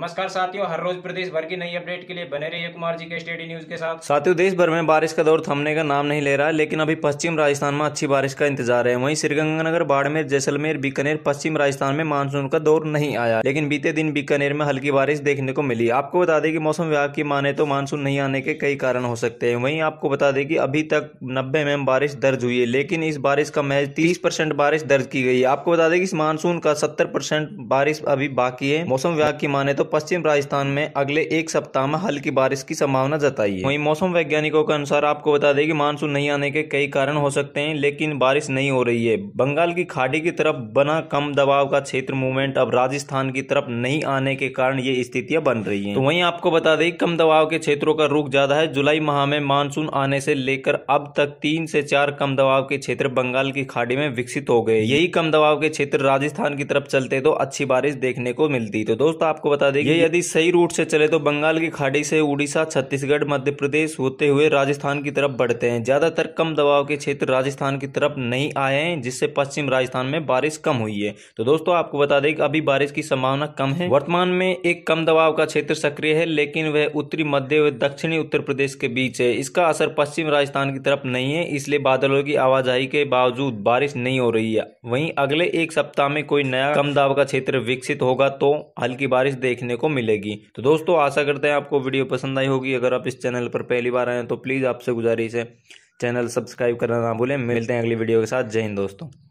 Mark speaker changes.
Speaker 1: नमस्कार साथियों हर रोज प्रदेश भर की नई अपडेट के लिए बने रहिए कुमार जी के स्टेडी न्यूज के साथ साथियों देश भर में बारिश का दौर थमने का नाम नहीं ले रहा है लेकिन अभी पश्चिम राजस्थान में अच्छी बारिश का इंतजार है वहीं श्रीगंगानगर बाड़मेर जैसलमेर बीकानेर पश्चिम राजस्थान में मानसून का दौर नहीं आया लेकिन बीते दिन बीकानेर में हल्की बारिश देखने को मिली आपको बता दें कि मौसम विभाग की माने तो मानसून नहीं आने के कई कारण हो सकते हैं वहीं आपको बता दें कि अभी तक नब्बे एम बारिश दर्ज हुई है लेकिन इस बारिश का मैच तीस परसेंट बारिश दर्ज की गई है आपको बता दें कि इस मानसून का सत्तर परसेंट बारिश अभी बाकी है मौसम विभाग की माने तो पश्चिम राजस्थान में अगले एक सप्ताह में हल्की बारिश की संभावना जताई है वहीं मौसम वैज्ञानिकों के अनुसार आपको बता दें कि मानसून नहीं आने के कई कारण हो सकते हैं लेकिन बारिश नहीं हो रही है बंगाल की खाड़ी की तरफ बना कम दबाव का क्षेत्र मूवमेंट अब राजस्थान की तरफ नहीं आने के कारण ये स्थितियां बन रही है तो वही आपको बता दें कम दबाव के क्षेत्रों का रुख ज्यादा है जुलाई माह में मानसून आने से लेकर अब तक तीन से चार कम दबाव के क्षेत्र बंगाल की खाड़ी में विकसित हो गए यही कम दबाव के क्षेत्र राजस्थान की तरफ चलते तो अच्छी बारिश देखने को मिलती तो दोस्तों आपको बता बता दें यदि सही रूट से चले तो बंगाल की खाड़ी से उड़ीसा छत्तीसगढ़ मध्य प्रदेश होते हुए राजस्थान की तरफ बढ़ते हैं ज़्यादातर कम दबाव के क्षेत्र राजस्थान की तरफ नहीं आए हैं जिससे पश्चिम राजस्थान में बारिश कम हुई है तो दोस्तों आपको बता दें कि अभी बारिश की संभावना कम है वर्तमान में एक कम दबाव का क्षेत्र सक्रिय है लेकिन वह उत्तरी मध्य व दक्षिणी उत्तर प्रदेश के बीच है इसका असर पश्चिम राजस्थान की तरफ नहीं है इसलिए बादलों की आवाजाही के बावजूद बारिश नहीं हो रही है वहीं अगले एक सप्ताह में कोई नया कम दबाव का क्षेत्र विकसित होगा तो हल्की बारिश देख देखने को मिलेगी तो दोस्तों आशा करते हैं आपको वीडियो पसंद आई होगी अगर आप इस चैनल पर पहली बार आए तो प्लीज़ आपसे गुजारिश है चैनल सब्सक्राइब करना ना भूलें मिलते हैं अगली वीडियो के साथ जय हिंद दोस्तों